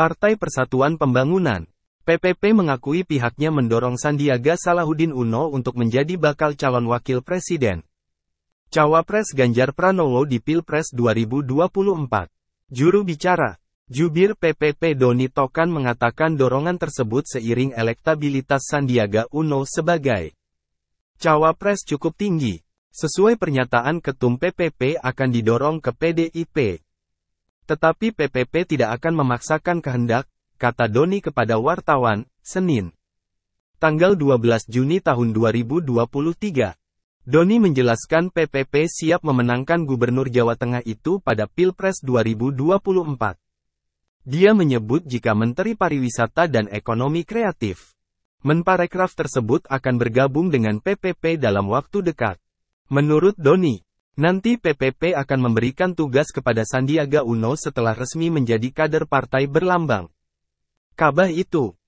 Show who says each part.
Speaker 1: Partai Persatuan Pembangunan
Speaker 2: PPP mengakui pihaknya mendorong Sandiaga Salahuddin Uno untuk menjadi bakal calon wakil presiden. Cawapres Ganjar Pranowo di Pilpres 2024. Juru bicara, Jubir PPP Doni Tokan mengatakan dorongan tersebut seiring elektabilitas Sandiaga Uno sebagai Cawapres cukup tinggi. Sesuai pernyataan Ketum PPP akan didorong ke PDIP. Tetapi PPP tidak akan memaksakan kehendak, kata Doni kepada wartawan, Senin. Tanggal 12 Juni tahun 2023. Doni menjelaskan PPP siap memenangkan Gubernur Jawa Tengah itu pada Pilpres 2024. Dia menyebut jika Menteri Pariwisata dan Ekonomi Kreatif, Menparekraf tersebut akan bergabung dengan PPP dalam waktu dekat. Menurut Doni, Nanti PPP akan memberikan tugas kepada Sandiaga Uno setelah resmi menjadi kader partai berlambang. Kabah itu,